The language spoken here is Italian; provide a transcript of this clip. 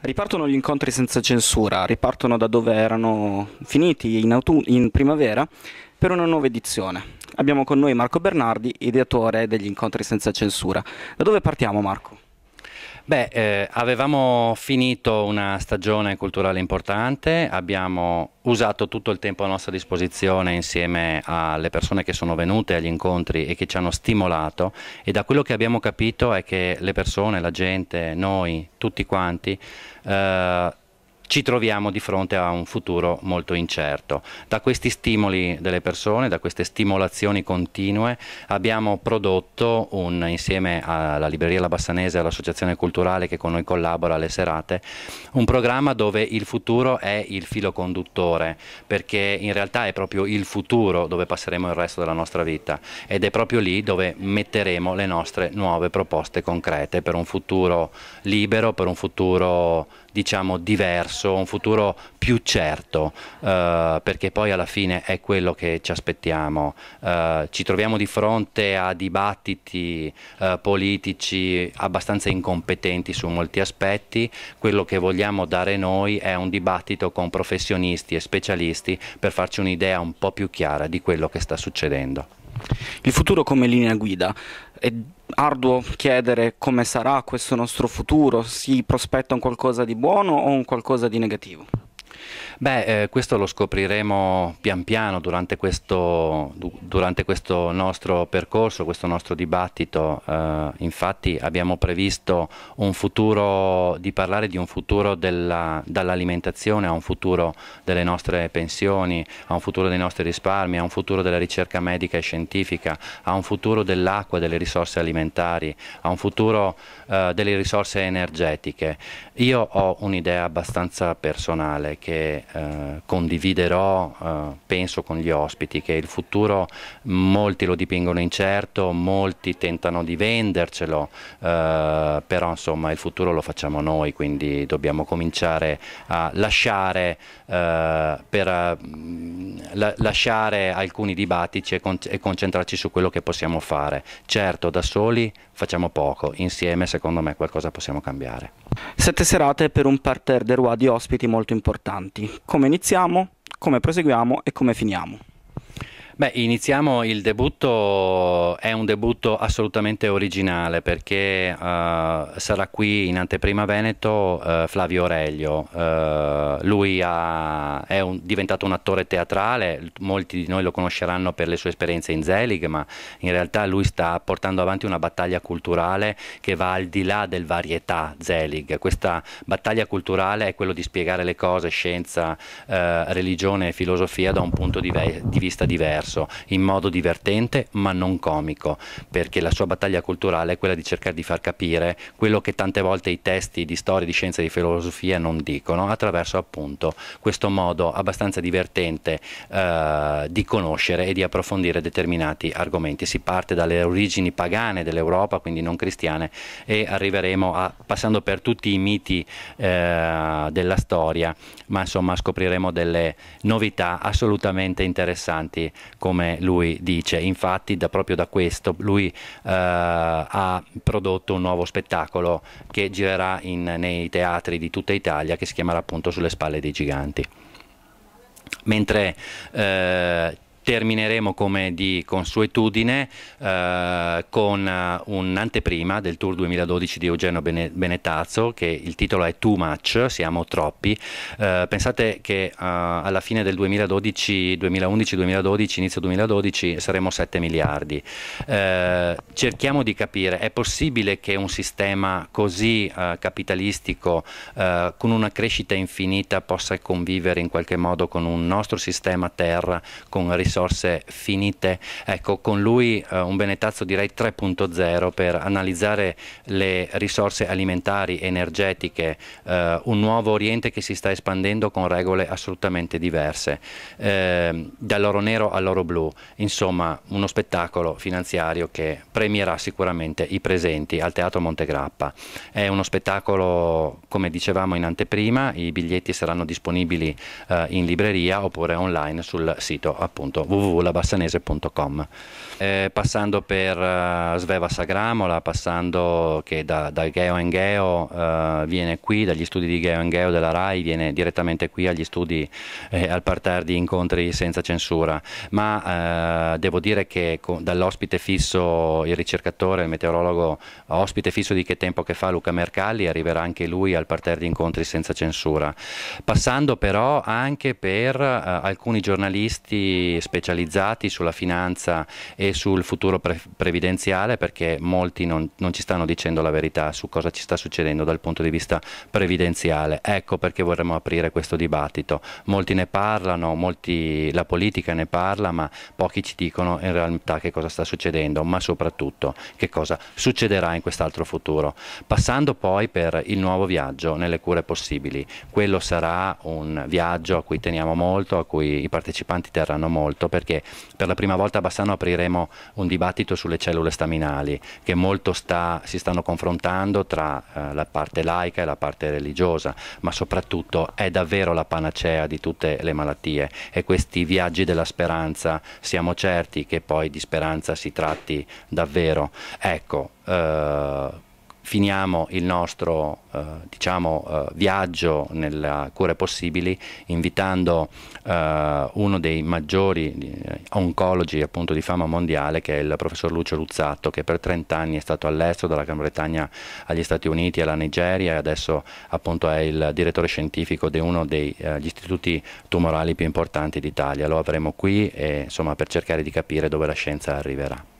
Ripartono gli incontri senza censura, ripartono da dove erano finiti in, in, primavera per una nuova edizione. Abbiamo con noi Marco Bernardi, ideatore degli incontri senza censura. Da dove partiamo Marco? Beh, eh, avevamo finito una stagione culturale importante, abbiamo usato tutto il tempo a nostra disposizione insieme alle persone che sono venute agli incontri e che ci hanno stimolato e da quello che abbiamo capito è che le persone, la gente, noi, tutti quanti, eh, ci troviamo di fronte a un futuro molto incerto. Da questi stimoli delle persone, da queste stimolazioni continue, abbiamo prodotto un, insieme alla Libreria La Bassanese e all'Associazione Culturale che con noi collabora alle serate, un programma dove il futuro è il filo conduttore, perché in realtà è proprio il futuro dove passeremo il resto della nostra vita ed è proprio lì dove metteremo le nostre nuove proposte concrete per un futuro libero, per un futuro diciamo diverso, un futuro più certo, eh, perché poi alla fine è quello che ci aspettiamo. Eh, ci troviamo di fronte a dibattiti eh, politici abbastanza incompetenti su molti aspetti, quello che vogliamo dare noi è un dibattito con professionisti e specialisti per farci un'idea un po' più chiara di quello che sta succedendo. Il futuro come linea guida. È arduo chiedere come sarà questo nostro futuro, si prospetta un qualcosa di buono o un qualcosa di negativo? Beh, eh, questo lo scopriremo pian piano durante questo, durante questo, nostro percorso, questo nostro dibattito. Eh, infatti abbiamo previsto futuro, di parlare di un futuro dall'alimentazione a un futuro delle nostre pensioni, a un futuro dei nostri risparmi, a un futuro della ricerca medica e scientifica, a un futuro dell'acqua, e delle risorse alimentari, a un futuro eh, delle risorse energetiche. Io ho un'idea abbastanza personale che eh, condividerò, eh, penso, con gli ospiti, che il futuro molti lo dipingono incerto, molti tentano di vendercelo, eh, però insomma il futuro lo facciamo noi, quindi dobbiamo cominciare a lasciare, eh, per, mm, la, lasciare alcuni dibattiti e, con, e concentrarci su quello che possiamo fare. Certo, da soli facciamo poco, insieme secondo me qualcosa possiamo cambiare. Sette serate per un parterre de roi di ospiti molto importanti. Come iniziamo, come proseguiamo e come finiamo. Beh, iniziamo il debutto, è un debutto assolutamente originale perché uh, sarà qui in anteprima Veneto uh, Flavio Aurelio, uh, lui ha, è un, diventato un attore teatrale, molti di noi lo conosceranno per le sue esperienze in Zelig, ma in realtà lui sta portando avanti una battaglia culturale che va al di là del varietà Zelig, questa battaglia culturale è quello di spiegare le cose, scienza, religione e filosofia da un punto di, di vista diverso diverso, in modo divertente ma non comico, perché la sua battaglia culturale è quella di cercare di far capire quello che tante volte i testi di storia, di scienza e di filosofia non dicono, attraverso appunto questo modo abbastanza divertente eh, di conoscere e di approfondire determinati argomenti. Si parte dalle origini pagane dell'Europa, quindi non cristiane, e arriveremo a, passando per tutti i miti eh, della storia, ma insomma scopriremo delle novità assolutamente interessanti come lui dice. Infatti da, proprio da questo lui eh, ha prodotto un nuovo spettacolo che girerà in, nei teatri di tutta Italia che si chiamerà appunto Sulle spalle dei giganti mentre eh, Termineremo come di consuetudine eh, con eh, un'anteprima del Tour 2012 di Eugenio Benetazzo che il titolo è Too Much, siamo troppi. Eh, pensate che eh, alla fine del 2012, 2011, 2012, inizio 2012 saremo 7 miliardi. Eh, cerchiamo di capire, è possibile che un sistema così eh, capitalistico con una crescita infinita possa convivere in qualche modo con un nostro sistema terra con risorse risorse finite. Ecco, con lui eh, un Benetazzo direi 3.0 per analizzare le risorse alimentari, energetiche, eh, un nuovo Oriente che si sta espandendo con regole assolutamente diverse, eh, dall'oro nero all'oro blu, insomma uno spettacolo finanziario che premierà sicuramente i presenti al Teatro Montegrappa. È uno spettacolo, come dicevamo in anteprima, i biglietti saranno disponibili eh, in libreria oppure online sul sito appunto www.labassanese.com. Eh, passando per uh, Sveva Sagramola, passando che da, da Geo Geo uh, eh, viene qui, dagli studi di Geo Geo della RAI, viene direttamente qui agli studi, eh, al parterre di incontri senza censura. Ma eh, devo dire che dall'ospite fisso, il ricercatore, il meteorologo, ospite fisso di Che Tempo Che Fa, Luca Mercalli, arriverà anche lui al parterre di incontri senza censura. Passando però anche per uh, alcuni giornalisti specializzati specializzati sulla finanza e sul futuro pre previdenziale perché molti non, non, ci stanno dicendo la verità su cosa ci sta succedendo dal punto di vista previdenziale. Ecco perché vorremmo aprire questo dibattito. Molti ne parlano, molti, la politica ne parla, ma pochi ci dicono in realtà che cosa sta succedendo, ma soprattutto che cosa succederà in quest'altro futuro. Passando poi per il nuovo viaggio nelle cure possibili. Quello sarà un viaggio a cui teniamo molto, a cui i partecipanti terranno molto molto perché per la prima volta a Bassano apriremo un dibattito sulle cellule staminali che molto sta, si stanno confrontando tra eh, la parte laica e la parte religiosa, ma soprattutto è davvero la panacea di tutte le malattie e questi viaggi della speranza siamo certi che poi di speranza si tratti davvero. Ecco, eh, finiamo il nostro eh, diciamo, eh, viaggio nella Cure Possibili invitando eh, uno dei maggiori eh, oncologi appunto, di fama mondiale che è il professor Lucio Luzzatto che per 30 anni è stato all'estero dalla Gran Bretagna agli Stati Uniti alla Nigeria e adesso appunto, è il direttore scientifico di uno degli eh, istituti tumorali più importanti d'Italia. Lo avremo qui e, insomma, per cercare di capire dove la scienza arriverà.